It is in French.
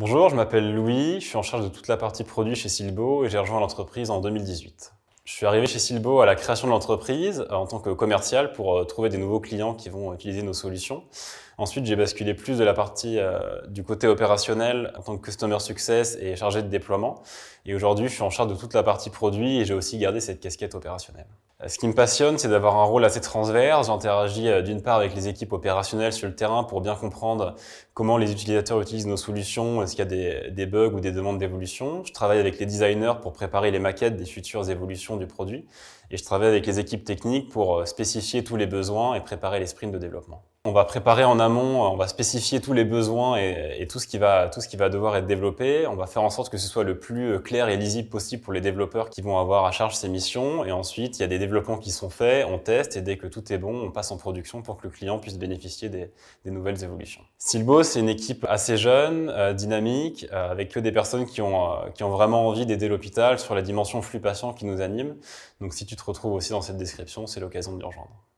Bonjour, je m'appelle Louis, je suis en charge de toute la partie produit chez Silbo et j'ai rejoint l'entreprise en 2018. Je suis arrivé chez Silbo à la création de l'entreprise euh, en tant que commercial pour euh, trouver des nouveaux clients qui vont utiliser nos solutions. Ensuite, j'ai basculé plus de la partie euh, du côté opérationnel en tant que customer success et chargé de déploiement. Et aujourd'hui, je suis en charge de toute la partie produit et j'ai aussi gardé cette casquette opérationnelle. Euh, ce qui me passionne, c'est d'avoir un rôle assez transverse. J'interagis euh, d'une part avec les équipes opérationnelles sur le terrain pour bien comprendre comment les utilisateurs utilisent nos solutions, est-ce qu'il y a des, bugs ou des demandes d'évolution. Je travaille avec les designers pour préparer les maquettes des futures évolutions du produit. Et je travaille avec les équipes techniques pour euh, spécifier tous les besoins et préparer les sprints de développement on va préparer en amont, on va spécifier tous les besoins et, tout, ce qui va, tout ce qui va devoir être développé. On va faire en sorte que ce soit le plus euh, clair et lisible possible pour les développeurs qui vont avoir à charge ces missions. Et ensuite, il y a des développements qui sont faits, on teste et dès que tout est bon, on passe en production pour que le client puisse bénéficier des, nouvelles évolutions. Silbo, c'est une équipe assez jeune, euh, dynamique, euh, avec que des personnes qui ont, vraiment envie d'aider l'hôpital sur la dimension flux patient qui nous anime. Donc si tu te retrouves aussi dans cette description, c'est l'occasion de rejoindre.